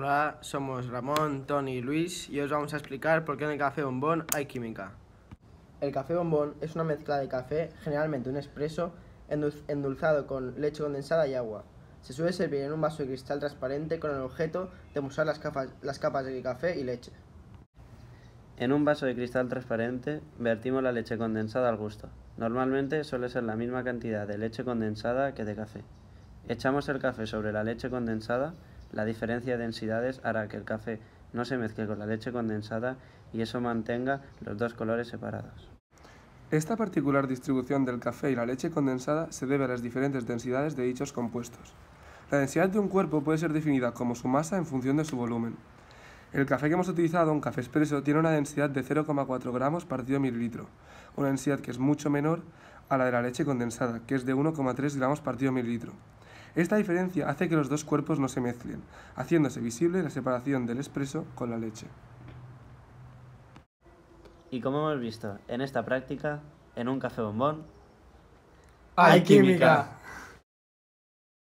Hola, somos Ramón, Tony y Luis y os vamos a explicar por qué en el café bombón hay química. El café bombón es una mezcla de café, generalmente un espresso, endulzado con leche condensada y agua. Se suele servir en un vaso de cristal transparente con el objeto de musar las las capas de café y leche. En un vaso de cristal transparente vertimos la leche condensada al gusto. Normalmente suele ser la misma cantidad de leche condensada que de café. Echamos el café sobre la leche condensada la diferencia de densidades hará que el café no se mezcle con la leche condensada y eso mantenga los dos colores separados. Esta particular distribución del café y la leche condensada se debe a las diferentes densidades de dichos compuestos. La densidad de un cuerpo puede ser definida como su masa en función de su volumen. El café que hemos utilizado, un café expreso, tiene una densidad de 0,4 gramos partido mililitro, una densidad que es mucho menor a la de la leche condensada, que es de 1,3 gramos partido mililitro. Esta diferencia hace que los dos cuerpos no se mezclen, haciéndose visible la separación del espresso con la leche. Y como hemos visto en esta práctica, en un café bombón... ¡Hay química!